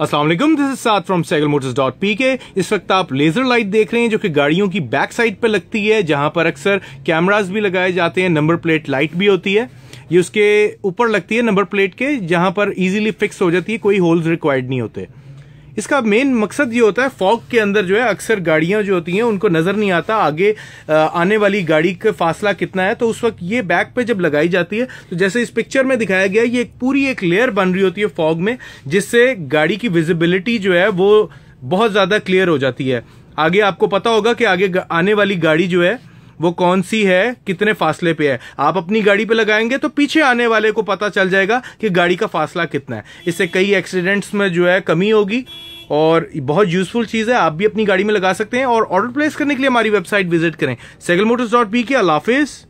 Aslam this is साथ from Saigal motors dot P K इस वक्त आप लेजर लाइट देख रहे हैं जो कि गाड़ियों की बैक साइड पर लगती है जहां पर अक्सर कैमराज भी लगाए जाते हैं नंबर प्लेट लाइट भी होती है ये उसके ऊपर लगती है नंबर प्लेट के जहां पर इजीली फिक्स हो जाती है कोई होल्स रिक्वायर्ड नहीं होते इसका मेन मकसद ये होता है फॉग के अंदर जो है अक्सर गाड़ियां जो होती हैं उनको नजर नहीं आता आगे आने वाली गाड़ी का फासला कितना है तो उस वक्त ये बैक पे जब लगाई जाती है तो जैसे इस पिक्चर में दिखाया गया ये एक पूरी एक लेयर बन रही होती है फॉग में जिससे गाड़ी की विजिबिलिटी जो है वो बहुत ज्यादा क्लियर हो जाती है आगे आपको पता होगा कि आगे आने वाली गाड़ी जो है वो कौन सी है कितने फासले पे है आप अपनी गाड़ी पे लगाएंगे तो पीछे आने वाले को पता चल जाएगा कि गाड़ी का फासला कितना है इससे कई एक्सीडेंट्स में जो है कमी होगी और बहुत यूजफुल चीज़ है आप भी अपनी गाड़ी में लगा सकते हैं और ऑर्डर प्लेस करने के लिए हमारी वेबसाइट विजिट करें सेगल मोटर्स डॉट पी के अलाफिज़